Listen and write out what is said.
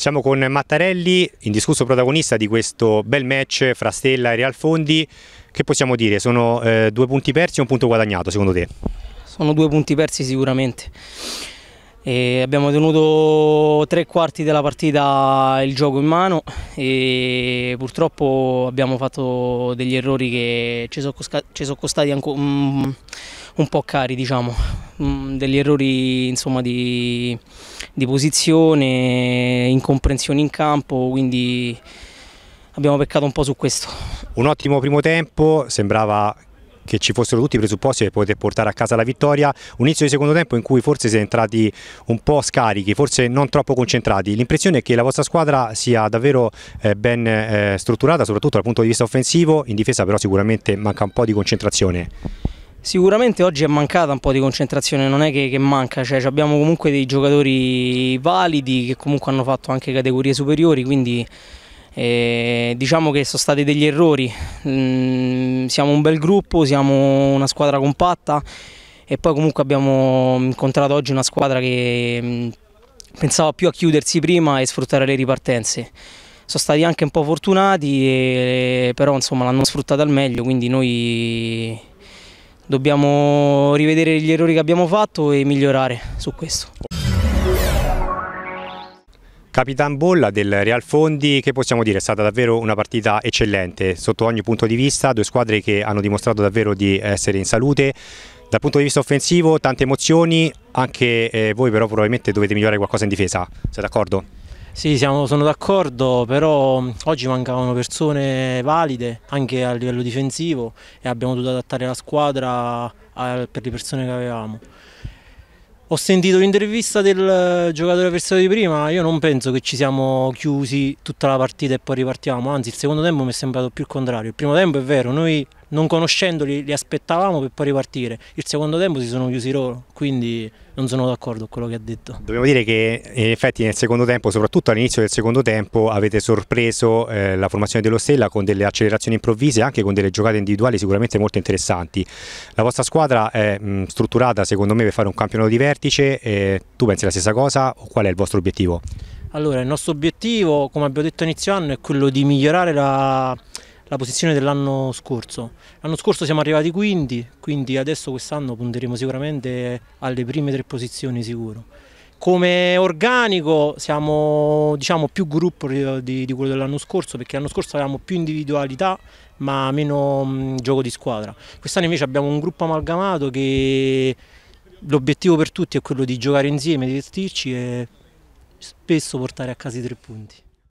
Siamo con Mattarelli, indiscusso protagonista di questo bel match fra Stella e Real Fondi. Che possiamo dire? Sono eh, due punti persi o un punto guadagnato secondo te? Sono due punti persi sicuramente. E abbiamo tenuto tre quarti della partita il gioco in mano e purtroppo abbiamo fatto degli errori che ci sono, so costati un, mm, un po' cari, diciamo, mm, degli errori insomma, di di posizione, incomprensioni in campo, quindi abbiamo peccato un po' su questo. Un ottimo primo tempo, sembrava che ci fossero tutti i presupposti per poter portare a casa la vittoria, un inizio di secondo tempo in cui forse siete entrati un po' scarichi, forse non troppo concentrati, l'impressione è che la vostra squadra sia davvero eh, ben eh, strutturata soprattutto dal punto di vista offensivo, in difesa però sicuramente manca un po' di concentrazione. Sicuramente oggi è mancata un po' di concentrazione, non è che, che manca, cioè, abbiamo comunque dei giocatori validi che comunque hanno fatto anche categorie superiori, quindi eh, diciamo che sono stati degli errori, mm, siamo un bel gruppo, siamo una squadra compatta e poi comunque abbiamo incontrato oggi una squadra che mm, pensava più a chiudersi prima e sfruttare le ripartenze sono stati anche un po' fortunati, però l'hanno sfruttata al meglio, quindi noi dobbiamo rivedere gli errori che abbiamo fatto e migliorare su questo. Capitan Bolla del Real Fondi, che possiamo dire è stata davvero una partita eccellente sotto ogni punto di vista, due squadre che hanno dimostrato davvero di essere in salute. Dal punto di vista offensivo tante emozioni, anche eh, voi però probabilmente dovete migliorare qualcosa in difesa, siete d'accordo? Sì, siamo, sono d'accordo, però mm, oggi mancavano persone valide anche a livello difensivo e abbiamo dovuto adattare la squadra a, per le persone che avevamo. Ho sentito l'intervista del eh, giocatore avversario di prima, io non penso che ci siamo chiusi tutta la partita e poi ripartiamo, anzi il secondo tempo mi è sembrato più il contrario. Il primo tempo è vero, noi non conoscendoli li aspettavamo per poi ripartire. Il secondo tempo si sono chiusi loro, quindi non sono d'accordo con quello che ha detto. Dobbiamo dire che in effetti nel secondo tempo, soprattutto all'inizio del secondo tempo, avete sorpreso eh, la formazione dello Stella con delle accelerazioni improvvise e anche con delle giocate individuali sicuramente molto interessanti. La vostra squadra è mh, strutturata secondo me per fare un campionato di vertice, eh, tu pensi la stessa cosa o qual è il vostro obiettivo? Allora, il nostro obiettivo, come abbiamo detto inizio anno, è quello di migliorare la la posizione dell'anno scorso. L'anno scorso siamo arrivati quinti, quindi adesso quest'anno punteremo sicuramente alle prime tre posizioni sicuro. Come organico siamo diciamo, più gruppo di, di quello dell'anno scorso perché l'anno scorso avevamo più individualità ma meno mh, gioco di squadra. Quest'anno invece abbiamo un gruppo amalgamato che l'obiettivo per tutti è quello di giocare insieme, divertirci e spesso portare a casa i tre punti.